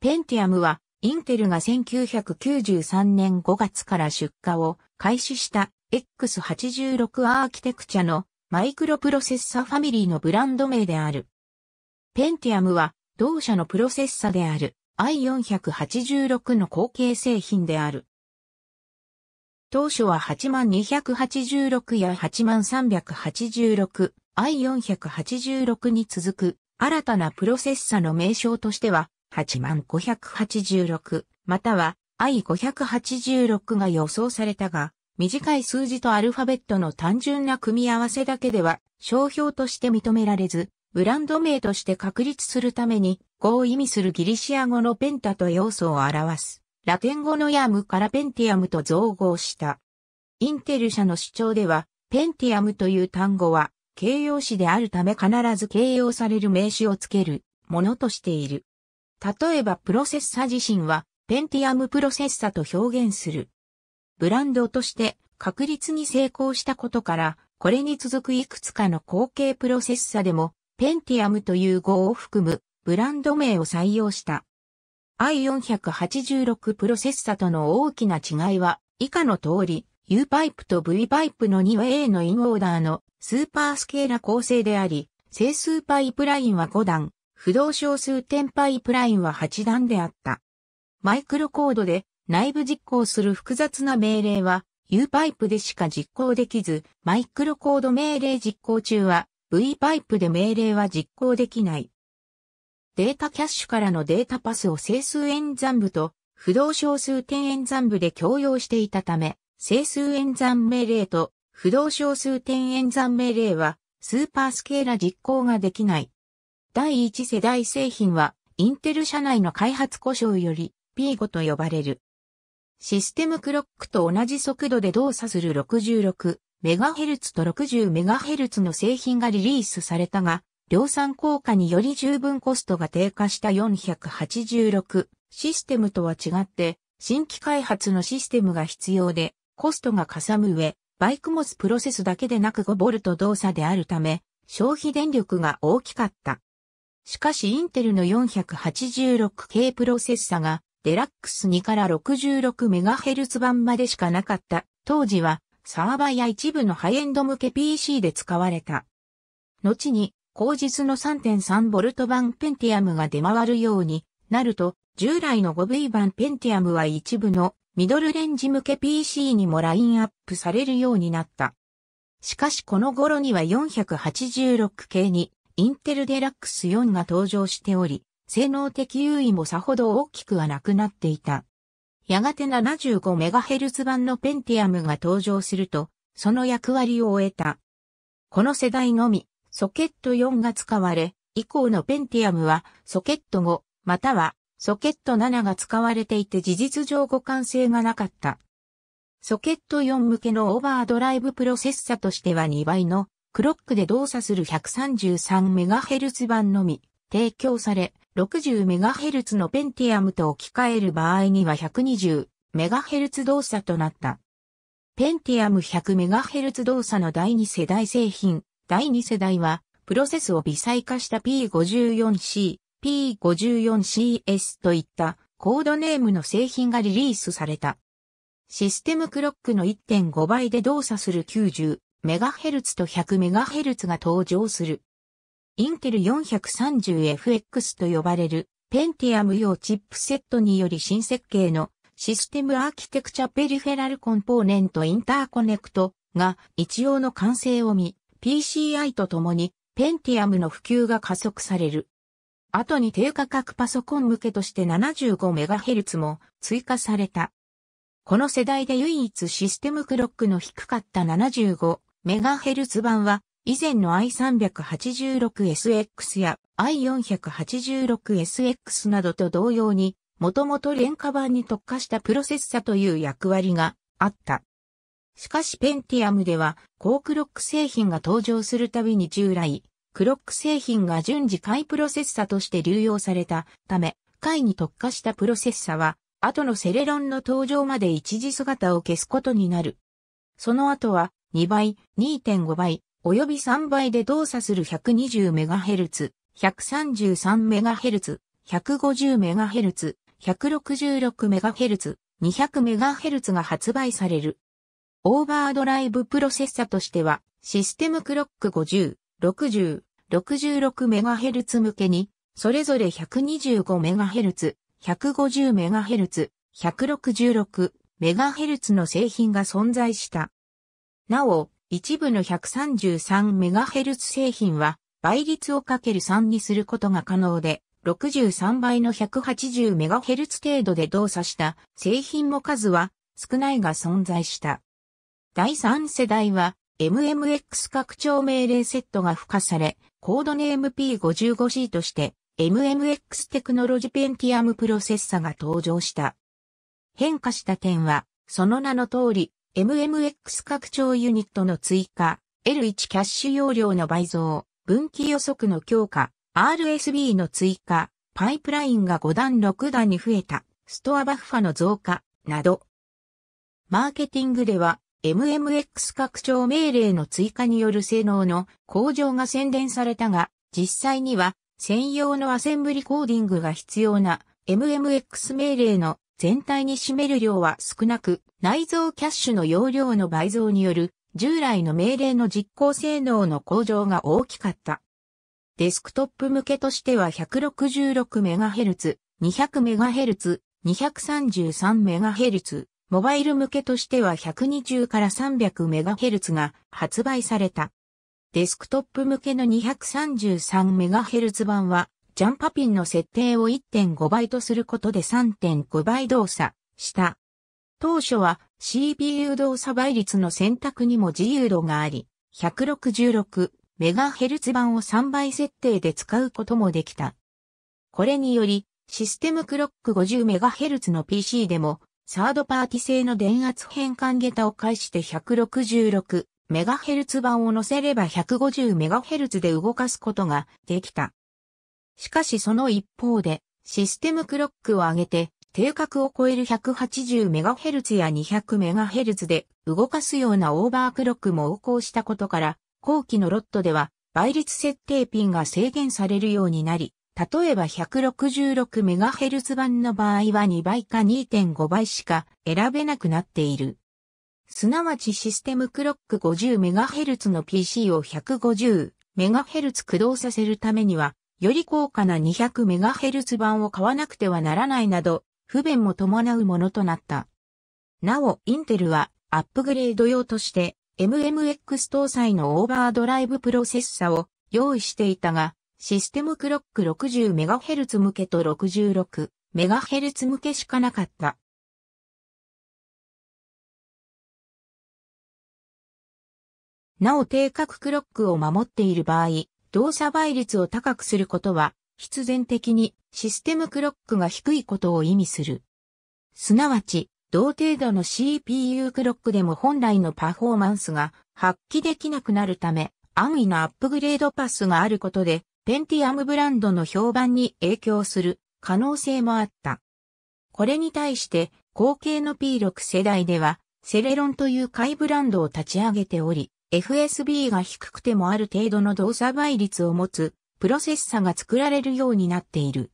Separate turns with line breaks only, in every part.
ペンティアムは、インテルが1993年5月から出荷を開始した X86 アーキテクチャのマイクロプロセッサファミリーのブランド名である。ペンティアムは同社のプロセッサである i486 の後継製品である。当初は8286や 8386i486 に続く新たなプロセッサの名称としては586または I586 が予想されたが、短い数字とアルファベットの単純な組み合わせだけでは商標として認められず、ブランド名として確立するために、語を意味するギリシア語のペンタと要素を表す。ラテン語のヤムからペンティアムと造をした。インテル社の主張では、ペンティアムという単語は、形容詞であるため必ず形容される名詞をつけるものとしている。例えばプロセッサ自身は、ペンティアムプロセッサと表現する。ブランドとして確立に成功したことから、これに続くいくつかの後継プロセッサでも、ペンティアムという語を含むブランド名を採用した。i486 プロセッサとの大きな違いは、以下の通り、U パイプと V パイプの 2A のインオーダーのスーパースケーラ構成であり、整数パイプラインは5段、不動小数点パイプラインは8段であった。マイクロコードで内部実行する複雑な命令は U パイプでしか実行できず、マイクロコード命令実行中は V パイプで命令は実行できない。データキャッシュからのデータパスを整数演算部と不動小数点演算部で共用していたため、整数演算命令と不動小数点演算命令はスーパースケーラ実行ができない。第1世代製品は、インテル社内の開発故障より P5 と呼ばれる。システムクロックと同じ速度で動作する 66MHz と 60MHz の製品がリリースされたが、量産効果により十分コストが低下した486システムとは違って、新規開発のシステムが必要で、コストがかさむ上、バイク持つプロセスだけでなく 5V 動作であるため、消費電力が大きかった。しかしインテルの 486K プロセッサがデラックス2から 66MHz 版までしかなかった。当時はサーバーや一部のハイエンド向け PC で使われた。後に、後日の 3.3V 版 Pentium が出回るようになると、従来の 5V 版 Pentium は一部のミドルレンジ向け PC にもラインアップされるようになった。しかしこの頃には 486K にインテルデラックス4が登場しており、性能的優位もさほど大きくはなくなっていた。やがて 75MHz 版のペンティアムが登場すると、その役割を終えた。この世代のみ、ソケット4が使われ、以降のペンティアムはソケット5、またはソケット7が使われていて事実上互換性がなかった。ソケット4向けのオーバードライブプロセッサとしては2倍のクロックで動作する 133MHz 版のみ提供され、60MHz のペンティアムと置き換える場合には 120MHz 動作となった。ペンティアム 100MHz 動作の第2世代製品、第2世代は、プロセスを微細化した P54C、P54CS といったコードネームの製品がリリースされた。システムクロックの1.5倍で動作する90、メガヘルツと1 0 0ヘルツが登場する。インテル 430FX と呼ばれるペンティアム用チップセットにより新設計のシステムアーキテクチャペリフェラルコンポーネントインターコネクトが一応の完成を見、PCI とともにペンティアムの普及が加速される。後に低価格パソコン向けとして 75MHz も追加された。この世代で唯一システムクロックの低かった75メガヘルツ版は以前の i386SX や i486SX などと同様に、もともと廉価版に特化したプロセッサという役割があった。しかしペンティアムでは、高クロック製品が登場するたびに従来、クロック製品が順次回プロセッサとして流用されたため、回に特化したプロセッサは、後のセレロンの登場まで一時姿を消すことになる。その後は、2倍、2.5倍、及び3倍で動作する 120MHz、133MHz、150MHz、166MHz、200MHz が発売される。オーバードライブプロセッサとしては、システムクロック50、60、66MHz 向けに、それぞれ 125MHz、150MHz、166MHz の製品が存在した。なお、一部の 133MHz 製品は倍率をかける3にすることが可能で、63倍の 180MHz 程度で動作した製品も数は少ないが存在した。第3世代は MMX 拡張命令セットが付加され、コードネーム P55C として MMX テクノロジペンティアムプロセッサが登場した。変化した点は、その名の通り、MMX 拡張ユニットの追加、L1 キャッシュ容量の倍増、分岐予測の強化、RSB の追加、パイプラインが5段6段に増えた、ストアバッファの増加、など。マーケティングでは、MMX 拡張命令の追加による性能の向上が宣伝されたが、実際には専用のアセンブリコーディングが必要な MMX 命令の全体に占める量は少なく、内蔵キャッシュの容量の倍増による、従来の命令の実行性能の向上が大きかった。デスクトップ向けとしては 166MHz、200MHz、233MHz、モバイル向けとしては120から 300MHz が発売された。デスクトップ向けの 233MHz 版はジャンパピンの設定を1.5倍とすることで3.5倍動作した。当初は CPU 動作倍率の選択にも自由度があり、166MHz 版を3倍設定で使うこともできた。これにより、システムクロック 50MHz の PC でも、サードパーティ製の電圧変換下駄を介して 166MHz 版を載せれば 150MHz で動かすことができた。しかしその一方で、システムクロックを上げて、定格を超える 180MHz や 200MHz で動かすようなオーバークロックも横行したことから、後期のロットでは倍率設定ピンが制限されるようになり、例えば 166MHz 版の場合は2倍か2.5倍しか選べなくなっている。すなわちシステムクロック 50MHz の PC を 150MHz 駆動させるためには、より高価な 200MHz 版を買わなくてはならないなど、不便も伴うものとなった。なお、インテルはアップグレード用として MMX 搭載のオーバードライブプロセッサを用意していたが、システムクロック 60MHz 向けと 66MHz 向けしかなかった。なお定格クロックを守っている場合、動作倍率を高くすることは、必然的にシステムクロックが低いことを意味する。すなわち、同程度の CPU クロックでも本来のパフォーマンスが発揮できなくなるため、安易なアップグレードパスがあることで、ペンティアムブランドの評判に影響する可能性もあった。これに対して、後継の P6 世代では、セレロンという買いブランドを立ち上げており、FSB が低くてもある程度の動作倍率を持つプロセッサが作られるようになっている。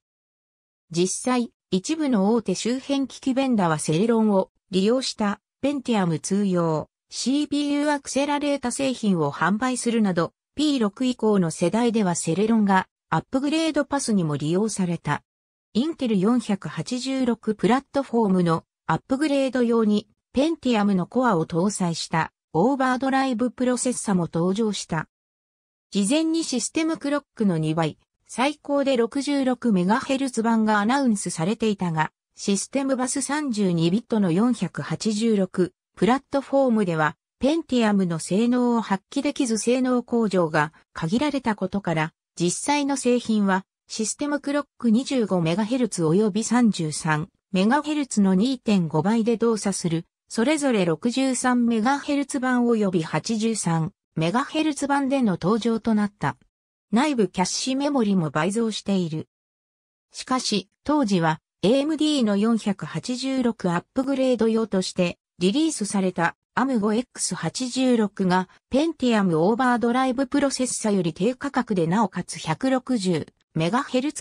実際、一部の大手周辺機器ベンダーはセレロンを利用したペンティアム通用 CPU アクセラレータ製品を販売するなど P6 以降の世代ではセレロンがアップグレードパスにも利用された。インテル486プラットフォームのアップグレード用にペンティアムのコアを搭載したオーバードライブプロセッサも登場した。事前にシステムクロックの2倍、最高で 66MHz 版がアナウンスされていたが、システムバス32ビットの486プラットフォームでは、ペンティアムの性能を発揮できず性能向上が限られたことから、実際の製品はシステムクロック 25MHz 及び 33MHz の2.5倍で動作するそれぞれ 63MHz 版及び 83MHz 版での登場となった。内部キャッシュメモリも倍増している。しかし、当時は AMD の486アップグレード用としてリリースされた a m 5 x 8 6が Pentium オーバードライブプロセッサより低価格でなおかつ 160MHz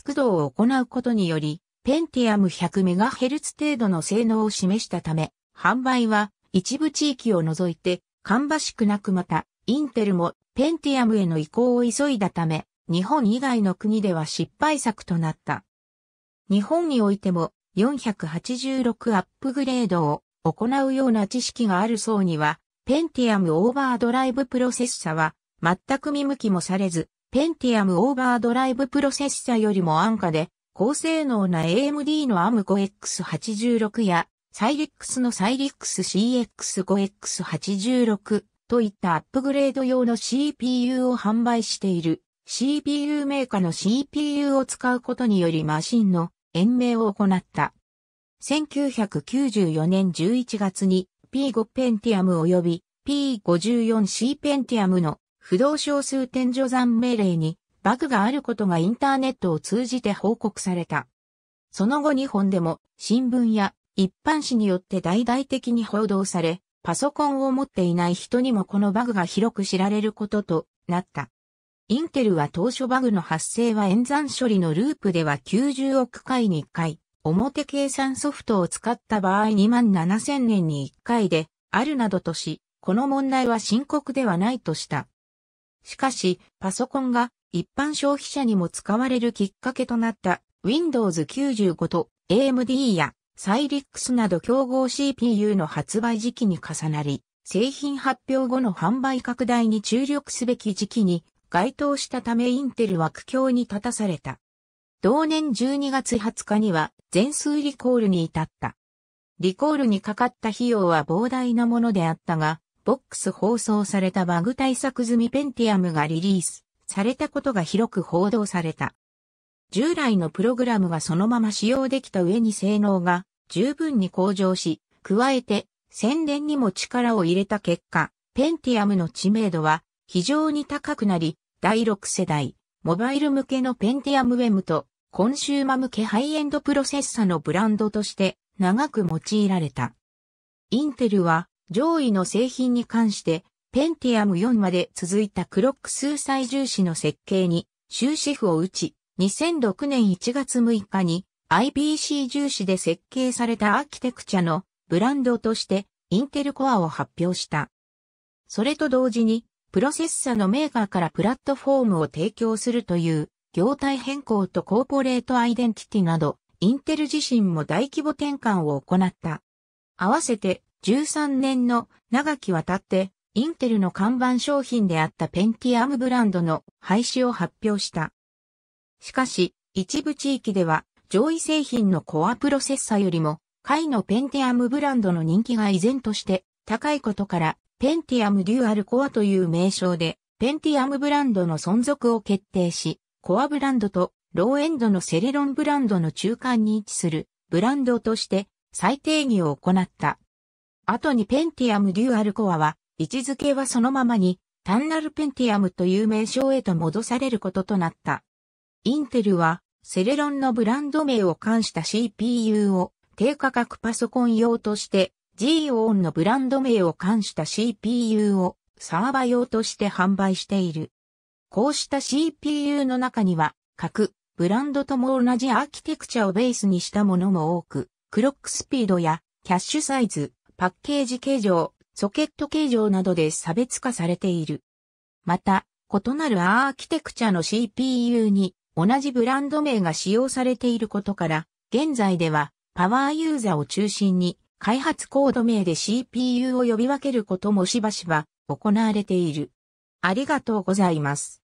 駆動を行うことにより Pentium 100MHz 程度の性能を示したため販売は一部地域を除いて、芳しくなくまた、インテルもペンティアムへの移行を急いだため、日本以外の国では失敗作となった。日本においても486アップグレードを行うような知識がある層には、ペンティアムオーバードライブプロセッサは全く見向きもされず、ペンティアムオーバードライブプロセッサよりも安価で、高性能な AMD の AM5X86 やサイリックスのサイリックス CX5X86 といったアップグレード用の CPU を販売している CPU メーカーの CPU を使うことによりマシンの延命を行った。1994年11月に P5 Pentium 及び P54C Pentium の不動小数点除算命令にバグがあることがインターネットを通じて報告された。その後日本でも新聞や一般紙によって大々的に報道され、パソコンを持っていない人にもこのバグが広く知られることとなった。インテルは当初バグの発生は演算処理のループでは90億回に1回、表計算ソフトを使った場合2万7000年に1回であるなどとし、この問題は深刻ではないとした。しかし、パソコンが一般消費者にも使われるきっかけとなった Windows 95と AMD やサイリックスなど競合 CPU の発売時期に重なり、製品発表後の販売拡大に注力すべき時期に該当したためインテルは苦境に立たされた。同年12月20日には全数リコールに至った。リコールにかかった費用は膨大なものであったが、ボックス放送されたバグ対策済みペンティアムがリリースされたことが広く報道された。従来のプログラムはそのまま使用できた上に性能が十分に向上し、加えて宣伝にも力を入れた結果、ペンティアムの知名度は非常に高くなり、第6世代、モバイル向けのペンティアムウェムと、コンシューマ向けハイエンドプロセッサのブランドとして長く用いられた。インテルは上位の製品に関して、ペンティアム4まで続いたクロック数最重視の設計に終止符を打ち、2006年1月6日に IBC 重視で設計されたアーキテクチャのブランドとしてインテルコアを発表した。それと同時にプロセッサのメーカーからプラットフォームを提供するという業態変更とコーポレートアイデンティティなどインテル自身も大規模転換を行った。合わせて13年の長きわたってインテルの看板商品であったペンティアムブランドの廃止を発表した。しかし、一部地域では、上位製品のコアプロセッサよりも、下位のペンティアムブランドの人気が依然として高いことから、ペンティアムデュアルコアという名称で、ペンティアムブランドの存続を決定し、コアブランドとローエンドのセレロンブランドの中間に位置するブランドとして再定義を行った。後にペンティアムデュアルコアは、位置づけはそのままに、単なるペンティアムという名称へと戻されることとなった。インテルは、セレロンのブランド名を冠した CPU を低価格パソコン用として、g o n のブランド名を冠した CPU をサーバ用として販売している。こうした CPU の中には、各ブランドとも同じアーキテクチャをベースにしたものも多く、クロックスピードやキャッシュサイズ、パッケージ形状、ソケット形状などで差別化されている。また、異なるアーキテクチャの CPU に同じブランド名が使用されていることから、現在ではパワーユーザーを中心に開発コード名で CPU を呼び分けることもしばしば行われている。ありがとうございます。